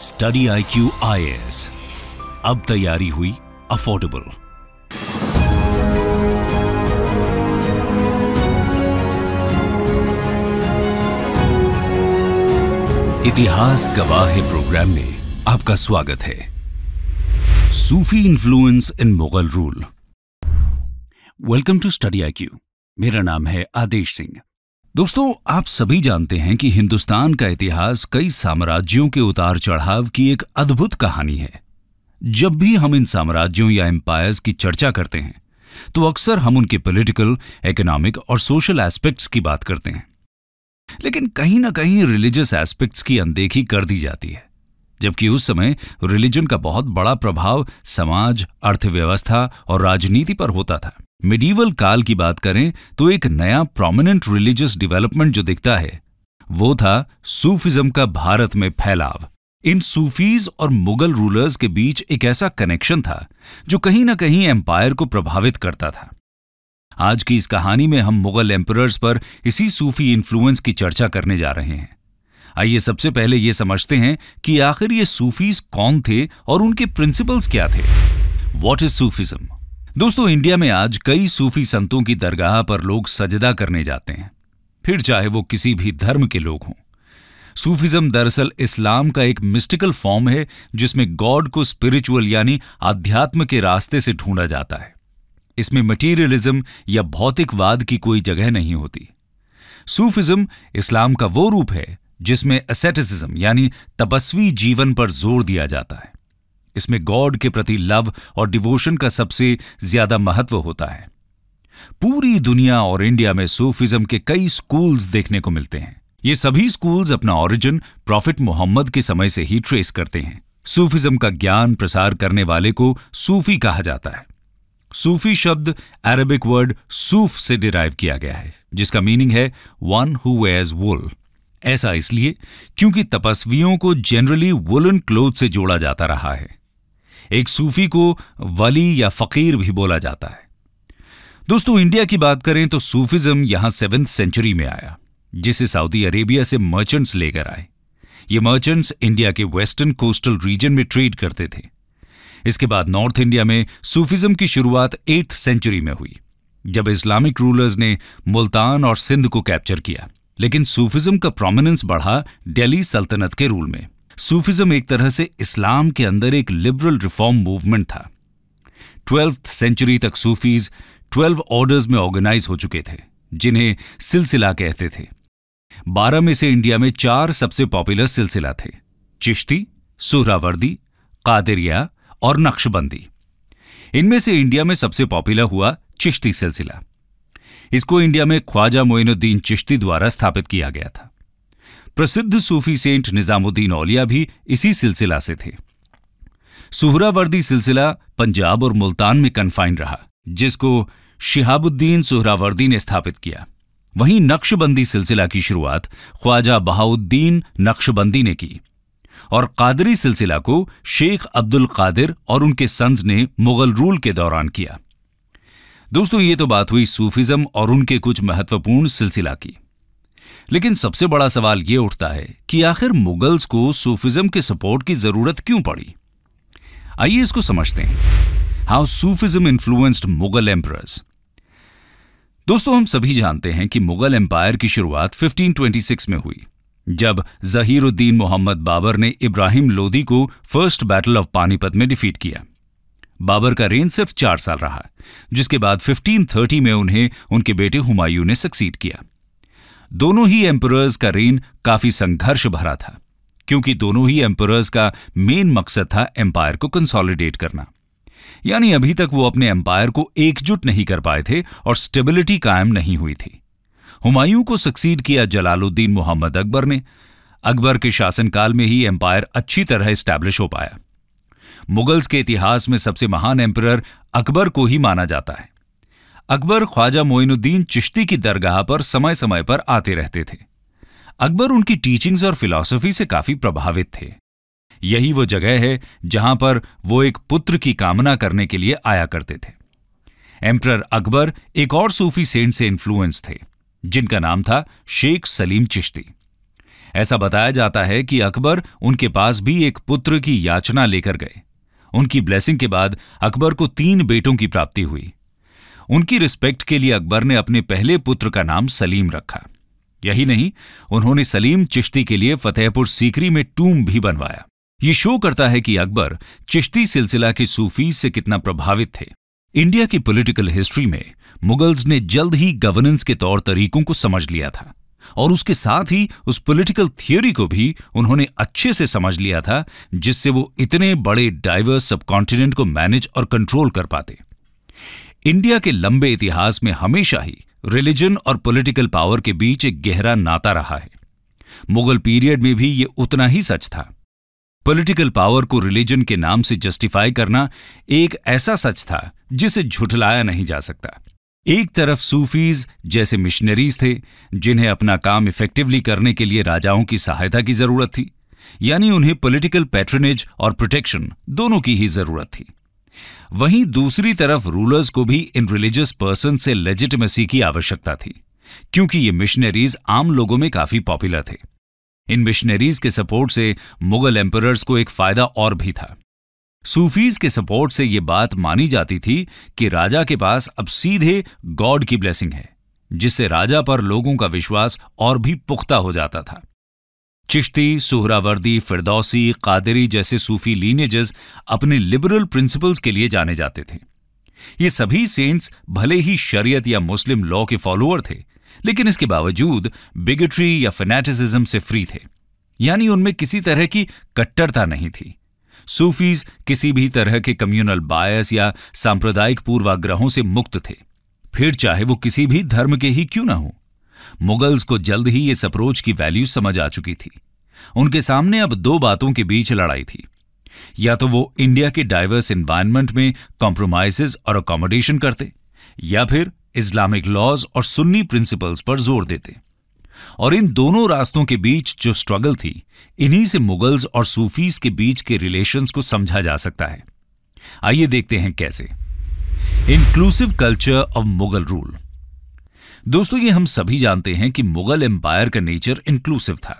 study I Q I S अब तैयारी हुई अफोर्डेबल इतिहास गवाह है प्रोग्राम में आपका स्वागत है Sufi influence in Mughal rule welcome to study I Q मेरा नाम है आदेश सिंह दोस्तों आप सभी जानते हैं कि हिंदुस्तान का इतिहास कई साम्राज्यों के उतार चढ़ाव की एक अद्भुत कहानी है जब भी हम इन साम्राज्यों या एम्पायर्स की चर्चा करते हैं तो अक्सर हम उनके पॉलिटिकल, इकोनॉमिक और सोशल एस्पेक्ट्स की बात करते हैं लेकिन कहीं ना कहीं रिलीजियस एस्पेक्ट्स की अनदेखी कर दी जाती है जबकि उस समय रिलीजन का बहुत बड़ा प्रभाव समाज अर्थव्यवस्था और राजनीति पर होता था मिडीवल काल की बात करें तो एक नया प्रोमिनेंट रिलीजियस डेवलपमेंट जो दिखता है वो था सूफिज्म का भारत में फैलाव इन सूफीज और मुगल रूलर्स के बीच एक ऐसा कनेक्शन था जो कहीं ना कहीं एम्पायर को प्रभावित करता था आज की इस कहानी में हम मुगल एम्परर्स पर इसी सूफी इन्फ्लुएंस की चर्चा करने जा रहे हैं आइए सबसे पहले ये समझते हैं कि आखिर ये सूफीज कौन थे और उनके प्रिंसिपल्स क्या थे वॉट इज सूफिज्म दोस्तों इंडिया में आज कई सूफी संतों की दरगाह पर लोग सजदा करने जाते हैं फिर चाहे वो किसी भी धर्म के लोग हों सूफिज्म दरअसल इस्लाम का एक मिस्टिकल फॉर्म है जिसमें गॉड को स्पिरिचुअल यानी आध्यात्म के रास्ते से ढूंढा जाता है इसमें मटीरियलिज्म या भौतिकवाद की कोई जगह नहीं होती सूफिज्म इस्लाम का वो रूप है जिसमें एसेटिसिज्म यानी तपस्वी जीवन पर जोर दिया जाता है इसमें गॉड के प्रति लव और डिवोशन का सबसे ज्यादा महत्व होता है पूरी दुनिया और इंडिया में सूफिज्म के कई स्कूल्स देखने को मिलते हैं ये सभी स्कूल्स अपना ओरिजिन प्रॉफिट मोहम्मद के समय से ही ट्रेस करते हैं सूफिज्म का ज्ञान प्रसार करने वाले को सूफी कहा जाता है सूफी शब्द अरेबिक वर्ड सूफ से डिराइव किया गया है जिसका मीनिंग है वन हु वेयर्स वुल ऐसा इसलिए क्योंकि तपस्वियों को जनरली वुलन क्लोथ से जोड़ा जाता रहा है एक सूफी को वली या फ़कीर भी बोला जाता है दोस्तों इंडिया की बात करें तो सूफिज़्म यहां सेवेंथ सेंचुरी में आया जिसे सऊदी अरेबिया से मर्चेंट्स लेकर आए ये मर्चेंट्स इंडिया के वेस्टर्न कोस्टल रीजन में ट्रेड करते थे इसके बाद नॉर्थ इंडिया में सूफिज़्म की शुरुआत एट्थ सेंचुरी में हुई जब इस्लामिक रूलर्स ने मुल्तान और सिंध को कैप्चर किया लेकिन सूफिज़्म का प्रोमिनेंस बढ़ा दिल्ली सल्तनत के रूल में सूफिज्म एक तरह से इस्लाम के अंदर एक लिबरल रिफॉर्म मूवमेंट था ट्वेल्थ सेंचुरी तक सूफीज ट्वेल्व ऑर्डर्स में ऑर्गेनाइज हो चुके थे जिन्हें सिलसिला कहते थे बारह में से इंडिया में चार सबसे पॉपुलर सिलसिला थे चिश्ती सुहरावर्दी कादरिया और नक्शबंदी इनमें से इंडिया में सबसे पॉपुलर हुआ चिश्ती सिलसिला इसको इंडिया में ख्वाजा मोइनुद्दीन चिश्ती द्वारा स्थापित किया गया था प्रसिद्ध सूफी सेंट निजामुद्दीन औलिया भी इसी सिलसिला से थे सुहरावर्दी सिलसिला पंजाब और मुल्तान में कन्फाइन रहा जिसको शिहाबुद्दीन सुहरावर्दी ने स्थापित किया वहीं नक्शबंदी सिलसिला की शुरुआत ख्वाजा बहाउद्दीन नक्शबंदी ने की और कादरी सिलसिला को शेख अब्दुल कादिर और उनके सन्स ने मुगल रूल के दौरान किया दोस्तों ये तो बात हुई सूफिज्म और उनके कुछ महत्वपूर्ण सिलसिला की लेकिन सबसे बड़ा सवाल यह उठता है कि आखिर मुगल्स को सूफिज्म के सपोर्ट की जरूरत क्यों पड़ी आइए इसको समझते हैं how Sufism influenced Mughal empress दोस्तों हम सभी जानते हैं कि मुगल एम्पायर की शुरुआत 1526 में हुई जब जहीरुद्दीन मोहम्मद बाबर ने इब्राहिम लोदी को फर्स्ट बैटल ऑफ पानीपत में डिफीट किया बाबर का रेन सिर्फ चार साल रहा जिसके बाद 1530 में उन्हें उनके बेटे हुमायूं ने सक्सीड किया दोनों ही एम्परर्स का रेन काफी संघर्ष भरा था क्योंकि दोनों ही एम्परर्स का मेन मकसद था एम्पायर को कंसोलिडेट करना यानी अभी तक वो अपने एम्पायर को एकजुट नहीं कर पाए थे और स्टेबिलिटी कायम नहीं हुई थी हुमायूं को सक्सीड किया जलालुद्दीन मोहम्मद अकबर ने अकबर के शासनकाल में ही एम्पायर अच्छी तरह स्टैब्लिश हो पाया मुगल्स के इतिहास में सबसे महान एम्पर अकबर को ही माना जाता है अकबर ख्वाजा मोइनुद्दीन चिश्ती की दरगाह पर समय समय पर आते रहते थे अकबर उनकी टीचिंग्स और फिलॉसफी से काफी प्रभावित थे यही वो जगह है जहां पर वो एक पुत्र की कामना करने के लिए आया करते थे एम्प्रर अकबर एक और सूफी सेंट से इन्फ्लुएंस थे जिनका नाम था शेख सलीम चिश्ती ऐसा बताया जाता है कि अकबर उनके पास भी एक पुत्र की याचना लेकर गए उनकी ब्लेसिंग के बाद अकबर को तीन बेटों की प्राप्ति हुई उनकी रिस्पेक्ट के लिए अकबर ने अपने पहले पुत्र का नाम सलीम रखा यही नहीं उन्होंने सलीम चिश्ती के लिए फतेहपुर सीकरी में टूम भी बनवाया ये शो करता है कि अकबर चिश्ती सिलसिला के सूफी से कितना प्रभावित थे इंडिया की पॉलिटिकल हिस्ट्री में मुगल्स ने जल्द ही गवर्नेंस के तौर तरीकों को समझ लिया था और उसके साथ ही उस पॉलिटिकल थियोरी को भी उन्होंने अच्छे से समझ लिया था जिससे वो इतने बड़े डाइवर्स सबकॉन्टिनेंट को मैनेज और कंट्रोल कर पाते इंडिया के लंबे इतिहास में हमेशा ही रिलीजन और पॉलिटिकल पावर के बीच एक गहरा नाता रहा है मुगल पीरियड में भी ये उतना ही सच था पॉलिटिकल पावर को रिलीजन के नाम से जस्टिफाई करना एक ऐसा सच था जिसे झुठलाया नहीं जा सकता एक तरफ सूफीज जैसे मिशनरीज थे जिन्हें अपना काम इफेक्टिवली करने के लिए राजाओं की सहायता की जरूरत थी यानी उन्हें पॉलिटिकल पैट्रनेज और प्रोटेक्शन दोनों की ही जरूरत थी वहीं दूसरी तरफ रूलर्स को भी इन रिलीजियस पर्सन से लेजिटिमेसी की आवश्यकता थी क्योंकि ये मिशनरीज आम लोगों में काफी पॉपुलर थे इन मिशनरीज के सपोर्ट से मुगल एम्परर्स को एक फायदा और भी था सूफीज के सपोर्ट से यह बात मानी जाती थी कि राजा के पास अब सीधे गॉड की ब्लेसिंग है जिससे राजा पर लोगों का विश्वास और भी पुख्ता हो जाता था चिश्ती सुहरावर्दी फिरदौसी कादरी जैसे सूफी लीनेजेस अपने लिबरल प्रिंसिपल्स के लिए जाने जाते थे ये सभी सेंट्स भले ही शरीयत या मुस्लिम लॉ के फॉलोअर थे लेकिन इसके बावजूद बिगट्री या फेनेटिसिज्म से फ्री थे यानी उनमें किसी तरह की कट्टरता नहीं थी सूफीज किसी भी तरह के कम्युनल बायस या सांप्रदायिक पूर्वाग्रहों से मुक्त थे फिर चाहे वो किसी भी धर्म के ही क्यों ना हो मुगल्स को जल्द ही इस अप्रोच की वैल्यू समझ आ चुकी थी उनके सामने अब दो बातों के बीच लड़ाई थी या तो वो इंडिया के डाइवर्स इन्वायरमेंट में कॉम्प्रोमाइजेस और अकोमोडेशन करते या फिर इस्लामिक लॉज और सुन्नी प्रिंसिपल्स पर जोर देते और इन दोनों रास्तों के बीच जो स्ट्रगल थी इन्हीं से मुगल्स और सूफीज के बीच के रिलेशंस को समझा जा सकता है आइए देखते हैं कैसे inclusive culture of Mughal rule दोस्तों ये हम सभी जानते हैं कि मुगल एम्पायर का नेचर इंक्लूसिव था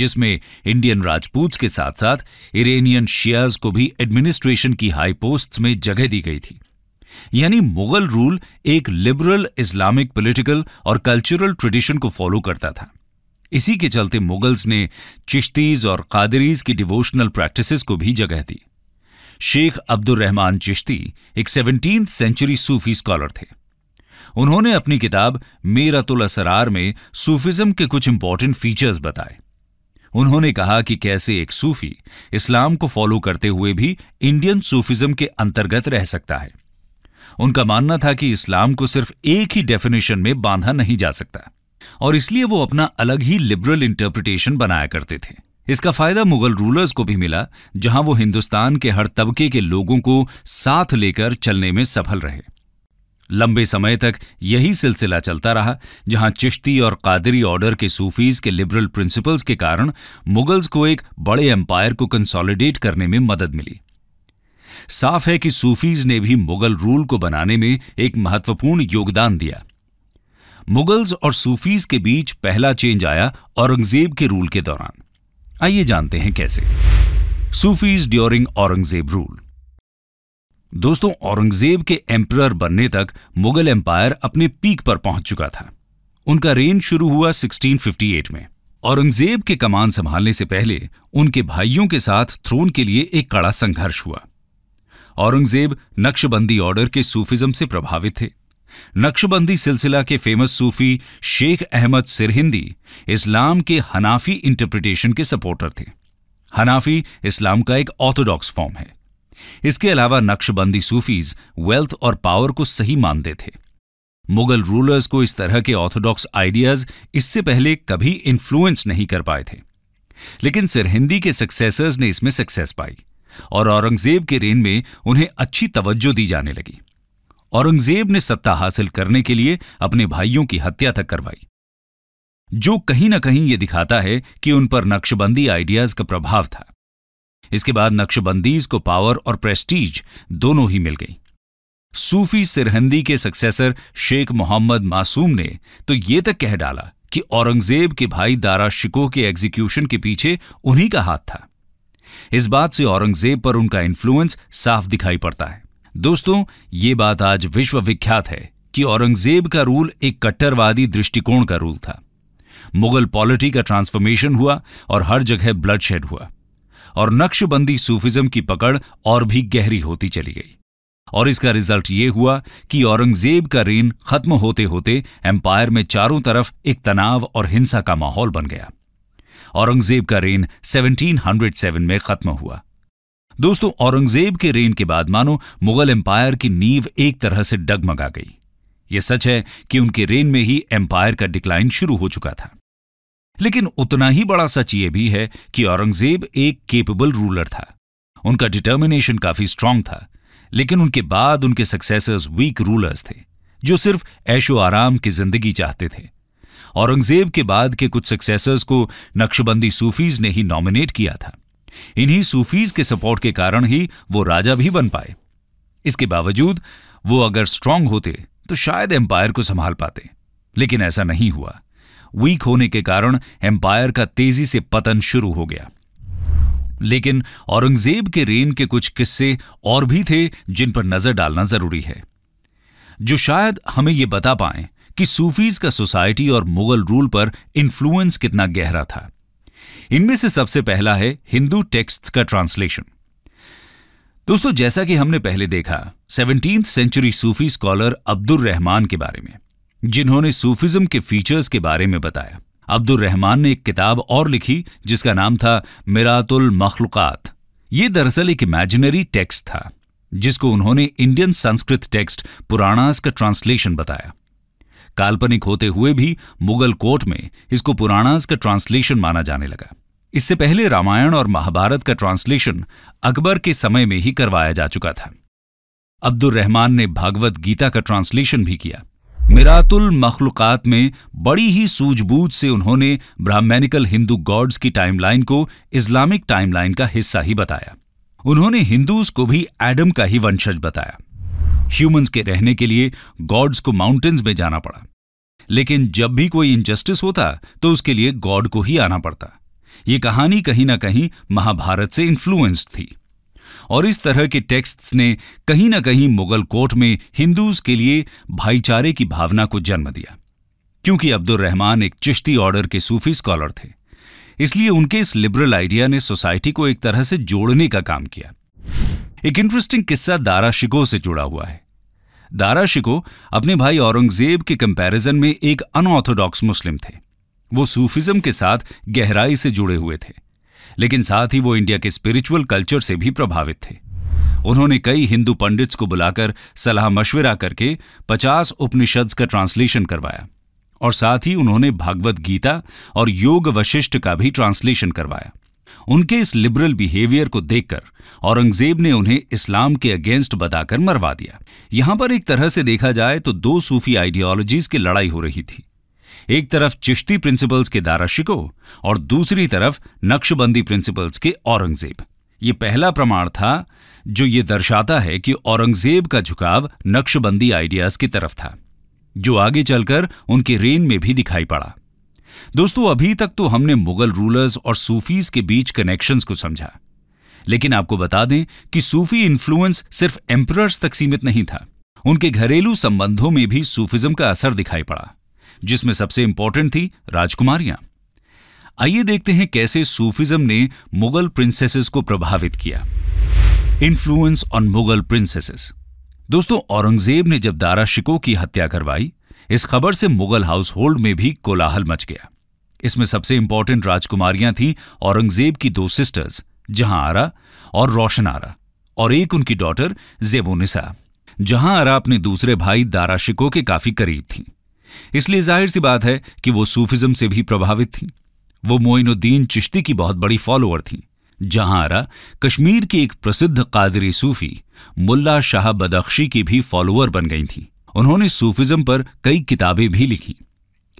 जिसमें इंडियन राजपूत के साथ साथ इरेनियन शियाज को भी एडमिनिस्ट्रेशन की हाई पोस्ट में जगह दी गई थी यानी मुगल रूल एक लिबरल इस्लामिक पॉलिटिकल और कल्चरल ट्रेडिशन को फॉलो करता था इसी के चलते मुगल्स ने चिश्तीज और कादरीज की डिवोशनल प्रैक्टिसेस को भी जगह दी शेख अब्दुल रहमान चिश्ती एक सेवनटीन सेंचुरी सूफी स्कॉलर थे उन्होंने अपनी किताब मेरतुल असरार में सूफिज्म के कुछ इंपॉर्टेंट फीचर्स बताए उन्होंने कहा कि कैसे एक सूफी इस्लाम को फॉलो करते हुए भी इंडियन सूफिज्म के अंतर्गत रह सकता है उनका मानना था कि इस्लाम को सिर्फ एक ही डेफिनेशन में बांधा नहीं जा सकता और इसलिए वो अपना अलग ही लिबरल इंटरप्रिटेशन बनाया करते थे इसका फायदा मुगल रूलर्स को भी मिला जहां वो हिंदुस्तान के हर तबके के लोगों को साथ लेकर चलने में सफल रहे लंबे समय तक यही सिलसिला चलता रहा जहां चिश्ती और कादरी ऑर्डर के सूफीज के लिबरल प्रिंसिपल्स के कारण मुगल्स को एक बड़े एम्पायर को कंसोलिडेट करने में मदद मिली साफ है कि सूफीज ने भी मुगल रूल को बनाने में एक महत्वपूर्ण योगदान दिया मुगल्स और सूफीज के बीच पहला चेंज आया औरंगजेब के रूल के दौरान आइए जानते हैं कैसे सूफीज ड्यूरिंग औरंगजेब रूल दोस्तों औरंगजेब के एम्प्रर बनने तक मुगल एम्पायर अपने पीक पर पहुंच चुका था उनका रेन शुरू हुआ 1658 में औरंगजेब के कमान संभालने से पहले उनके भाइयों के साथ थ्रोन के लिए एक कड़ा संघर्ष हुआ औरंगजेब नक्शबंदी ऑर्डर के सूफिज्म से प्रभावित थे नक्शबंदी सिलसिला के फेमस सूफी शेख अहमद सिरहिंदी इस्लाम के हनाफी इंटरप्रिटेशन के सपोर्टर थे हनाफी इस्लाम का एक ऑर्थोडॉक्स फॉर्म है इसके अलावा नक्शबंदी सूफीज वेल्थ और पावर को सही मानते थे मुगल रूलर्स को इस तरह के ऑर्थोडॉक्स आइडियाज इससे पहले कभी इन्फ्लुएंस नहीं कर पाए थे लेकिन सिरहिंदी के सक्सेसर्स ने इसमें सक्सेस पाई और औरंगजेब के रेन में उन्हें अच्छी तवज्जो दी जाने लगी औरंगजेब ने सत्ता हासिल करने के लिए अपने भाइयों की हत्या तक करवाई जो कहीं ना कहीं यह दिखाता है कि उन पर नक्शबंदी आइडियाज का प्रभाव था इसके बाद नक्शबंदीज को पावर और प्रेस्टीज दोनों ही मिल गई सूफी सिरहंदी के सक्सेसर शेख मोहम्मद मासूम ने तो ये तक कह डाला कि औरंगजेब के भाई दारा शिकोह के एग्जीक्यूशन के पीछे उन्हीं का हाथ था इस बात से औरंगजेब पर उनका इन्फ्लुएंस साफ दिखाई पड़ता है दोस्तों ये बात आज विश्वविख्यात है कि औरंगजेब का रूल एक कट्टरवादी दृष्टिकोण का रूल था मुगल पॉलिटी का ट्रांसफॉर्मेशन हुआ और हर जगह ब्लडशेड हुआ और नक्शबंदी सूफिज्म की पकड़ और भी गहरी होती चली गई और इसका रिजल्ट ये हुआ कि औरंगजेब का रेन खत्म होते होते एम्पायर में चारों तरफ एक तनाव और हिंसा का माहौल बन गया औरंगजेब का रेन 1707 में खत्म हुआ दोस्तों औरंगजेब के रेन के बाद मानो मुगल एम्पायर की नींव एक तरह से डगमगा गई यह सच है कि उनके रेन में ही एम्पायर का डिक्लाइन शुरू हो चुका था लेकिन उतना ही बड़ा सच ये भी है कि औरंगजेब एक केपेबल रूलर था उनका डिटर्मिनेशन काफी स्ट्रांग था लेकिन उनके बाद उनके सक्सेसर्स वीक रूलर्स थे जो सिर्फ ऐशो आराम की जिंदगी चाहते थे औरंगजेब के बाद के कुछ सक्सेसर्स को नक्शबंदी सूफीज ने ही नॉमिनेट किया था इन्हीं सूफीज के सपोर्ट के कारण ही वो राजा भी बन पाए इसके बावजूद वो अगर स्ट्रांग होते तो शायद एम्पायर को संभाल पाते लेकिन ऐसा नहीं हुआ वीक होने के कारण एम्पायर का तेजी से पतन शुरू हो गया लेकिन औरंगजेब के रेन के कुछ किस्से और भी थे जिन पर नजर डालना जरूरी है जो शायद हमें यह बता पाए कि सूफीज का सोसाइटी और मुगल रूल पर इन्फ्लुएंस कितना गहरा था इनमें से सबसे पहला है हिंदू टेक्स्ट का ट्रांसलेशन दोस्तों जैसा कि हमने पहले देखा seventeen century Sufi scholar Abdul Rahman के बारे में जिन्होंने सूफिज्म के फीचर्स के बारे में बताया अब्दुल रहमान ने एक किताब और लिखी जिसका नाम था मिरातुल मखलूकत ये दरअसल एक इमेजिनरी टेक्स्ट था जिसको उन्होंने इंडियन संस्कृत टेक्स्ट पुराणास का ट्रांसलेशन बताया काल्पनिक होते हुए भी मुगल कोर्ट में इसको पुराणास का ट्रांसलेशन माना जाने लगा इससे पहले रामायण और महाभारत का ट्रांसलेशन अकबर के समय में ही करवाया जा चुका था अब्दुल रहमान ने भागवत गीता का ट्रांसलेशन भी किया मिरातुल मखलूकत में बड़ी ही सूझबूझ से उन्होंने ब्राह्मणिकल हिंदू गॉड्स की टाइमलाइन को इस्लामिक टाइमलाइन का हिस्सा ही बताया उन्होंने हिंदूज को भी एडम का ही वंशज बताया ह्यूमंस के रहने के लिए गॉड्स को माउंटेन्स में जाना पड़ा लेकिन जब भी कोई इनजस्टिस होता तो उसके लिए गॉड को ही आना पड़ता ये कहानी कहीं ना कहीं महाभारत से इन्फ्लुएंस्ड थी और इस तरह के टेक्स्ट्स ने कहीं ना कहीं मुगल कोर्ट में हिंदूज के लिए भाईचारे की भावना को जन्म दिया क्योंकि अब्दुल रहमान एक चिश्ती ऑर्डर के सूफी स्कॉलर थे इसलिए उनके इस लिबरल आइडिया ने सोसाइटी को एक तरह से जोड़ने का काम किया एक इंटरेस्टिंग किस्सा दारा शिको से जुड़ा हुआ है दारा शिको अपने भाई औरंगजेब के कंपैरिजन में एक अनऑर्थोडॉक्स मुस्लिम थे वो सूफिज्म के साथ गहराई से जुड़े हुए थे लेकिन साथ ही वो इंडिया के स्पिरिचुअल कल्चर से भी प्रभावित थे उन्होंने कई हिंदू पंडित्स को बुलाकर सलाह मशविरा करके पचास उपनिषद्स का ट्रांसलेशन करवाया और साथ ही उन्होंने भागवत गीता और योग वशिष्ठ का भी ट्रांसलेशन करवाया उनके इस लिबरल बिहेवियर को देखकर औरंगजेब ने उन्हें इस्लाम के अगेंस्ट बताकर मरवा दिया यहां पर एक तरह से देखा जाए तो दो सूफी आइडियोलॉजीज की लड़ाई हो रही थी एक तरफ चिश्ती प्रिंसिपल्स के दारा शिको और दूसरी तरफ नक्शबंदी प्रिंसिपल्स के औरंगजेब ये पहला प्रमाण था जो ये दर्शाता है कि औरंगजेब का झुकाव नक्शबंदी आइडियाज की तरफ था जो आगे चलकर उनके रेन में भी दिखाई पड़ा दोस्तों अभी तक तो हमने मुगल रूलर्स और सूफीज के बीच कनेक्शंस को समझा लेकिन आपको बता दें कि सूफी इन्फ्लुएंस सिर्फ एम्प्रर्स तक सीमित नहीं था उनके घरेलू संबंधों में भी सूफिज्म का असर दिखाई पड़ा जिसमें सबसे इंपॉर्टेंट थी राजकुमारियां आइए देखते हैं कैसे सूफिज्म ने मुगल प्रिंसेसेस को प्रभावित किया इन्फ्लुएंस ऑन मुगल प्रिंसेसेस दोस्तों औरंगजेब ने जब दारा शिको की हत्या करवाई इस खबर से मुगल हाउस होल्ड में भी कोलाहल मच गया इसमें सबसे इंपॉर्टेंट राजकुमारियां थीं औरंगजेब की दो सिस्टर्स जहां आरा और रोशन आरा और एक उनकी डॉटर जेबोनिसा जहां आरा अपने दूसरे भाई दारा शिको के काफी करीब थीं इसलिए जाहिर सी बात है कि वो सूफिज्म से भी प्रभावित थीं वो मोइनुद्दीन चिश्ती की बहुत बड़ी फॉलोअर थीं जहां आरा कश्मीर की एक प्रसिद्ध कादरी सूफी मुल्ला शाह बदख्शी की भी फॉलोअर बन गई थीं उन्होंने सूफिज्म पर कई किताबें भी लिखीं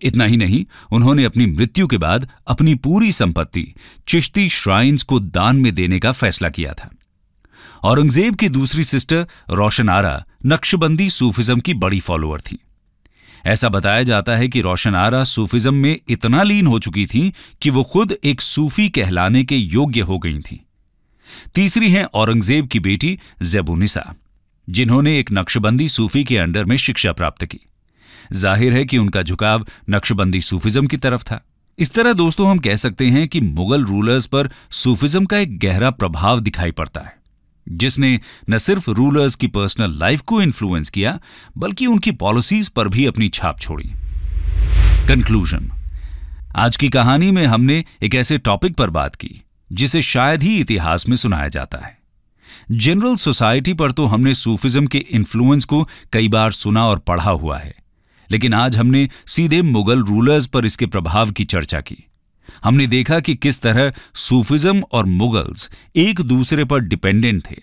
इतना ही नहीं उन्होंने अपनी मृत्यु के बाद अपनी पूरी संपत्ति चिश्ती श्राइन्स को दान में देने का फैसला किया था औरंगजेब की दूसरी सिस्टर रोशन आरा नक्शबंदी सूफिज्म की बड़ी फॉलोअर थीं ऐसा बताया जाता है कि रोशन आरा सूफिज्म में इतना लीन हो चुकी थी कि वो खुद एक सूफी कहलाने के योग्य हो गई थी तीसरी हैं औरंगजेब की बेटी जेबुनिसा जिन्होंने एक नक्शबंदी सूफी के अंडर में शिक्षा प्राप्त की जाहिर है कि उनका झुकाव नक्शबंदी सूफिज्म की तरफ था इस तरह दोस्तों हम कह सकते हैं कि मुगल रूलर्स पर सूफिज्म का एक गहरा प्रभाव दिखाई पड़ता है जिसने न सिर्फ रूलर्स की पर्सनल लाइफ को इन्फ्लुएंस किया बल्कि उनकी पॉलिसीज पर भी अपनी छाप छोड़ी कंक्लूजन आज की कहानी में हमने एक ऐसे टॉपिक पर बात की जिसे शायद ही इतिहास में सुनाया जाता है जनरल सोसाइटी पर तो हमने सूफिज्म के इन्फ्लुएंस को कई बार सुना और पढ़ा हुआ है लेकिन आज हमने सीधे मुगल रूलर्स पर इसके प्रभाव की चर्चा की हमने देखा कि किस तरह सूफिज्म और मुगल्स एक दूसरे पर डिपेंडेंट थे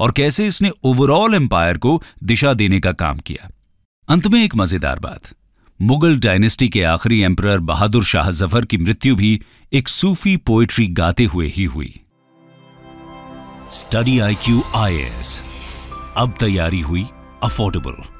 और कैसे इसने ओवरऑल एम्पायर को दिशा देने का काम किया अंत में एक मजेदार बात मुगल डायनेस्टी के आखिरी एम्प्रर बहादुर शाह जफर की मृत्यु भी एक सूफी पोएट्री गाते हुए ही हुई study I Q I S अब तैयारी हुई अफोर्डेबल